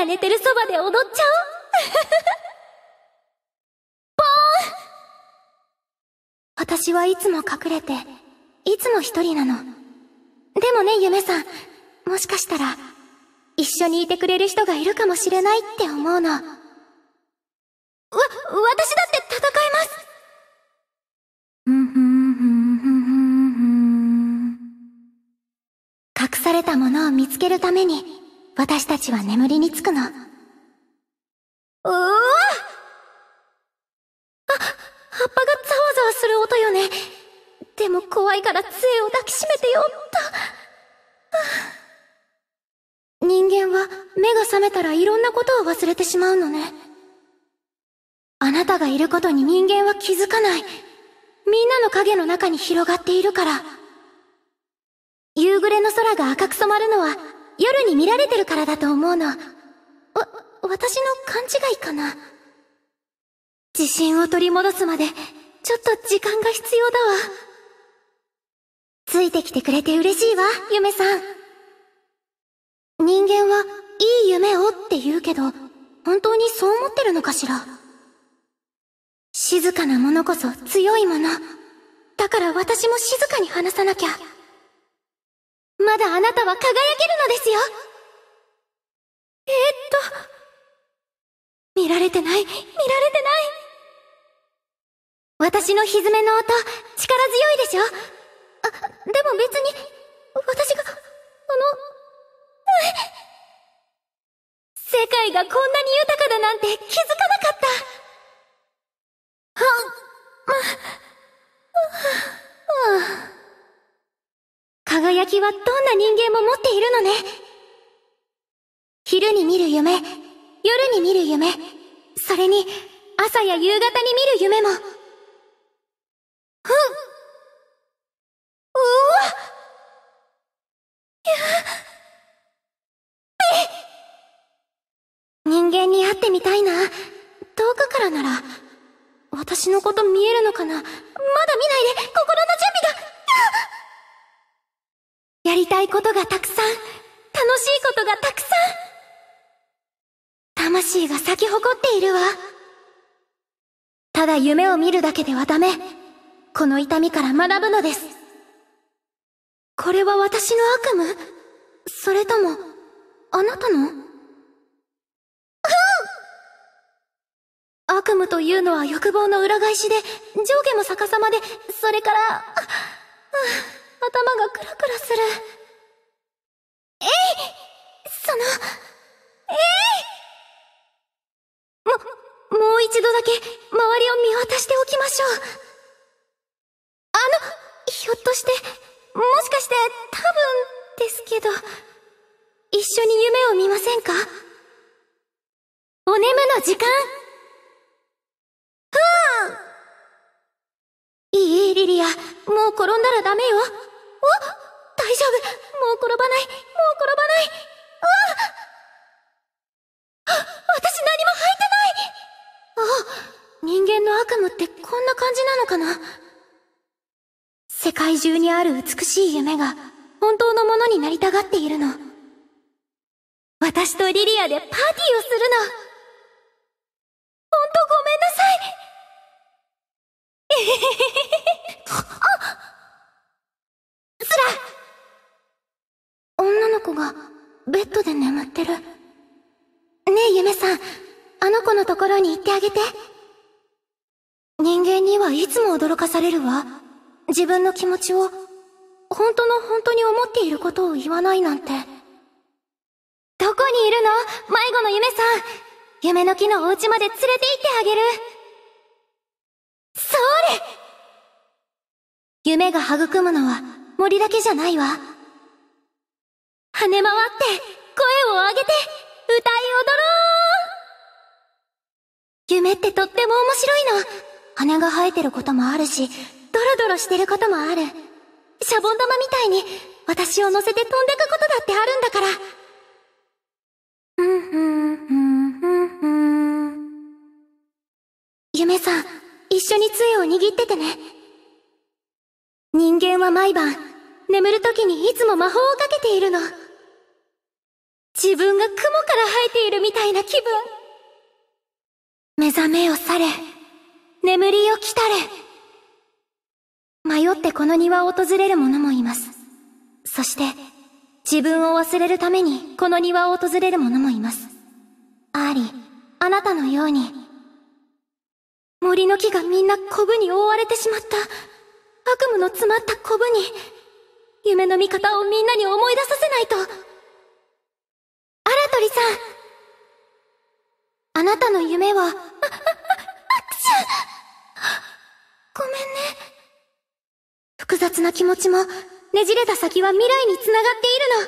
が寝てるそばで踊っちゃおうポ ーン私はいつも隠れて、いつも一人なの。でもね、夢さん、もしかしたら、一緒にいてくれる人がいるかもしれないって思うの。わ、私だって戦います隠されたものを見つけるために、私たちは眠りにつくの。おおあ、葉っぱがざわざわする音よね。でも怖いから杖を抱きしめてよっと。人間は目が覚めたらいろんなことを忘れてしまうのね。あなたがいることに人間は気づかない。みんなの影の中に広がっているから。夕暮れの空が赤く染まるのは夜に見られてるからだと思うの。わ、私の勘違いかな。自信を取り戻すまで、ちょっと時間が必要だわ。ついてきてくれて嬉しいわ、ゆめさん。人間はいい夢をって言うけど、本当にそう思ってるのかしら。静かなものこそ強いもの。だから私も静かに話さなきゃ。まだあなたは輝けるのですよえー、っと、見られてない、見られてない私の蹄の音、力強いでしょあ、でも別に、私が、あの、世界がこんなに豊かだなんて気づかなかった先はどんな人間も持っているのね。昼に見る夢、夜に見る夢、それに朝や夕方に見る夢も。ふん人間に会ってみたいな。遠くからなら、私のこと見えるのかなまだ見ないで、心の準備がやりたいことがたくさん、楽しいことがたくさん魂が咲き誇っているわ。ただ夢を見るだけではダメ。この痛みから学ぶのです。これは私の悪夢それとも、あなたの、うん、悪夢というのは欲望の裏返しで、上下も逆さまで、それから、うん頭がクラクラする。えいその、えいも、もう一度だけ周りを見渡しておきましょう。あの、ひょっとして、もしかして、多分、ですけど、一緒に夢を見ませんかお眠の時間ふぅいいえ、リリア。もう転んだらダメよ。大丈夫もう転ばないもう転ばないああ私何も履いてないあ人間の悪夢ってこんな感じなのかな世界中にある美しい夢が本当のものになりたがっているの。私とリリアでパーティーをするの。ほんとごめんなさい。の子がベッドで眠ってる。ねえ、ゆめさん、あの子のところに行ってあげて。人間にはいつも驚かされるわ。自分の気持ちを、本当の本当に思っていることを言わないなんて。どこにいるの迷子のゆめさん夢の木のお家まで連れて行ってあげるそれ夢が育むのは森だけじゃないわ。跳ね回って声を上げて歌い踊ろう夢ってとっても面白いの羽が生えてることもあるしドロドロしてることもあるシャボン玉みたいに私を乗せて飛んでくことだってあるんだから夢さん、一緒に杖を握っててね。人間は毎晩、眠る時にいつも魔法をかけているの。自分が雲から生えているみたいな気分。目覚めを去れ、眠りを来たれ。迷ってこの庭を訪れる者もいます。そして、自分を忘れるためにこの庭を訪れる者もいます。アーリー、あなたのように。森の木がみんなコブに覆われてしまった。悪夢の詰まったコブに、夢の見方をみんなに思い出させないと。鳥さんあなたの夢はああああごめんね複雑な気持ちもねじれた先は未来につながっている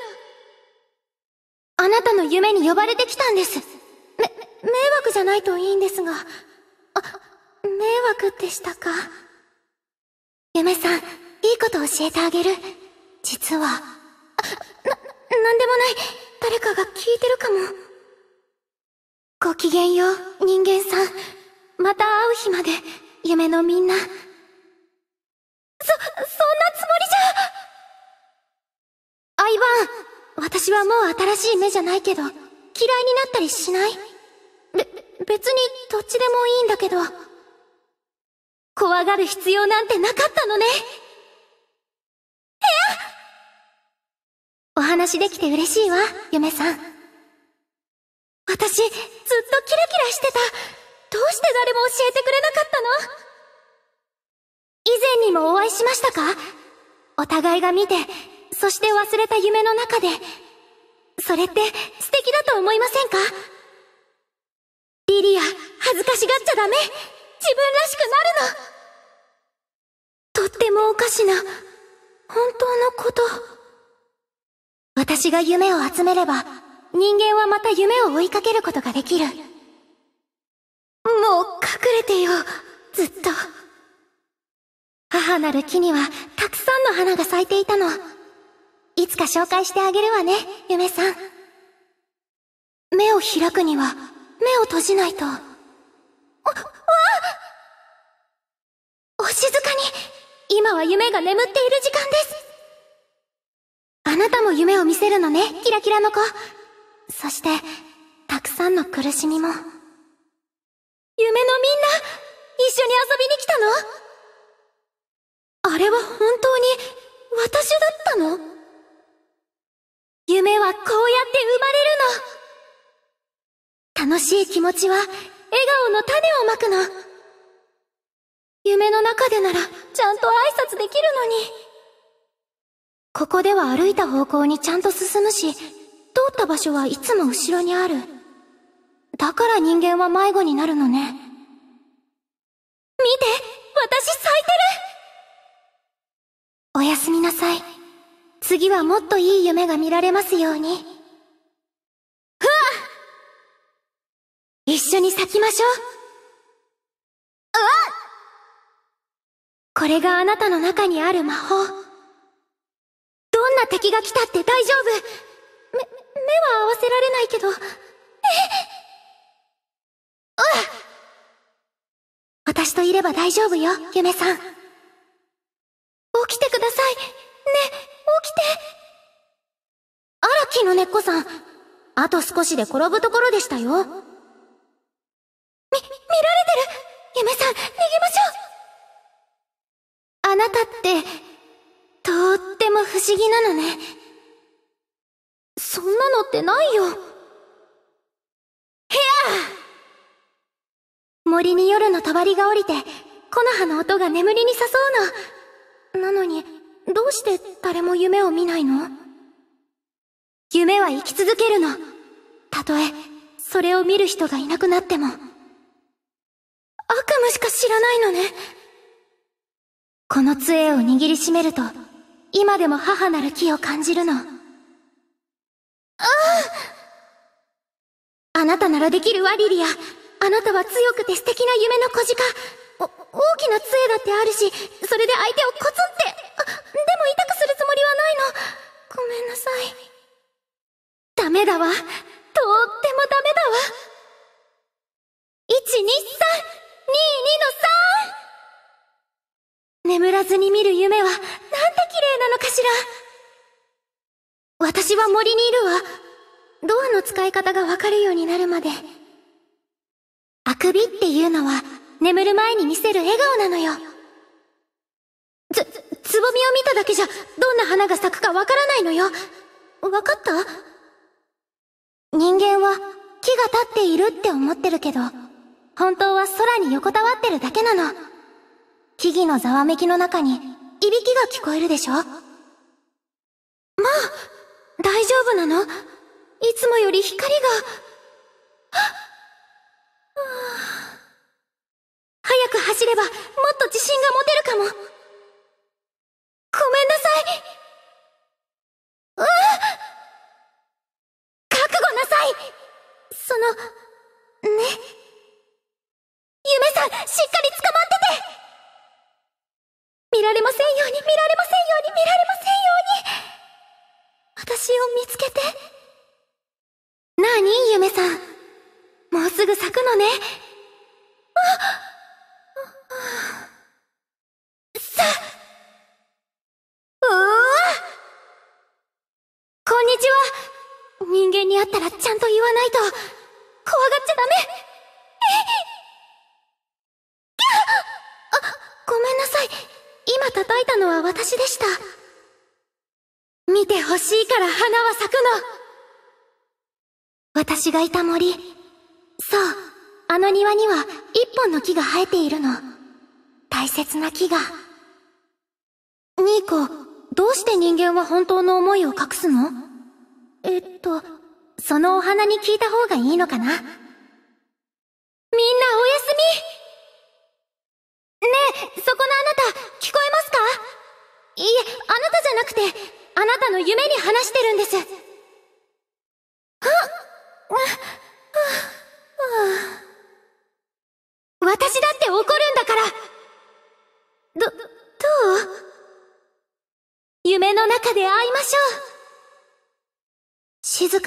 のあなたの夢に呼ばれてきたんですめ迷惑じゃないといいんですがあ迷惑でしたか夢さんいいこと教えてあげる実はな、なんでもない誰かが聞いてるかも。ごきげんよう、人間さん。また会う日まで、夢のみんな。そ、そんなつもりじゃアイバン、私はもう新しい目じゃないけど、嫌いになったりしないべ、別にどっちでもいいんだけど、怖がる必要なんてなかったのねお話できて嬉しいわ、嫁さん。私、ずっとキラキラしてた。どうして誰も教えてくれなかったの以前にもお会いしましたかお互いが見て、そして忘れた夢の中で。それって素敵だと思いませんかリリア、恥ずかしがっちゃダメ自分らしくなるのとってもおかしな、本当のこと。私が夢を集めれば、人間はまた夢を追いかけることができる。もう隠れてよ、ずっと。母なる木にはたくさんの花が咲いていたの。いつか紹介してあげるわね、夢さん。目を開くには、目を閉じないと。わ、わお静かに今は夢が眠っている時間ですを見せるのね、キラキラの子。そして、たくさんの苦しみも。夢のみんな、一緒に遊びに来たのあれは本当に、私だったの夢はこうやって生まれるの楽しい気持ちは、笑顔の種をまくの。夢の中でなら、ちゃんと挨拶できるのに。ここでは歩いた方向にちゃんと進むし、通った場所はいつも後ろにある。だから人間は迷子になるのね。見て私咲いてるおやすみなさい。次はもっといい夢が見られますように。ふわ一緒に咲きましょう。うわこれがあなたの中にある魔法。な敵が来たって大丈夫め、目は合わせられないけど、えうっ私といれば大丈夫よ、夢さん。起きてください。ね、起きて。荒木の根っこさん、あと少しで転ぶところでしたよ。思議なのねそんなのってないよヘア森に夜のたわりが降りて木の葉の音が眠りに誘うのなのにどうして誰も夢を見ないの夢は生き続けるのたとえそれを見る人がいなくなっても悪夢しか知らないのねこの杖を握りしめると今でも母なる木を感じるの。あああなたならできるわ、リリア。あなたは強くて素敵な夢の小鹿。お、大きな杖だってあるし、それで相手をコツンって。あ、でも痛くするつもりはないの。ごめんなさい。ダメだわ。とってもダメだわ。1、2、3、2、2の3。眠らずに見る夢はなんて綺麗なのかしら私は森にいるわ。ドアの使い方がわかるようになるまで。あくびっていうのは眠る前に見せる笑顔なのよ。つ、つぼみを見ただけじゃどんな花が咲くかわからないのよ。わかった人間は木が立っているって思ってるけど、本当は空に横たわってるだけなの。木々のざわめきの中に、いびきが聞こえるでしょまあ、大丈夫なのいつもより光が。早く走れば、もっと自信が持てるかも。ごめんなさいうわ覚悟なさいその、ね。夢さん、しっかりつかね。あさ、うわこんにちは人間に会ったらちゃんと言わないと、怖がっちゃダメあ、ごめんなさい。今叩いたのは私でした。見てほしいから花は咲くの私がいた森、そう。の庭には一本の木が生えているの。大切な木が。ニーコ、どうして人間は本当の思いを隠すのえっと、そのお花に聞いた方がいいのかなみんなおやすみねえ、そこのあなた、聞こえますかいえ、あなたじゃなくて、あなたの夢に話してるんです。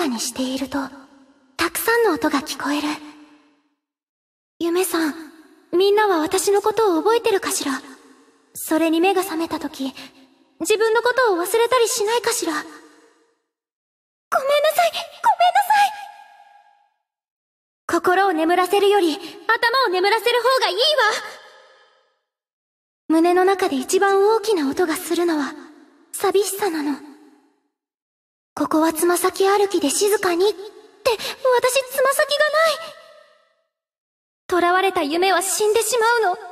かにしていると、たくさんの音が聞こえる。夢さん、みんなは私のことを覚えてるかしらそれに目が覚めた時、自分のことを忘れたりしないかしらごめんなさいごめんなさい心を眠らせるより頭を眠らせる方がいいわ胸の中で一番大きな音がするのは寂しさなの。ここはつま先歩きで静かにって、私つま先がない。囚われた夢は死んでしまうの。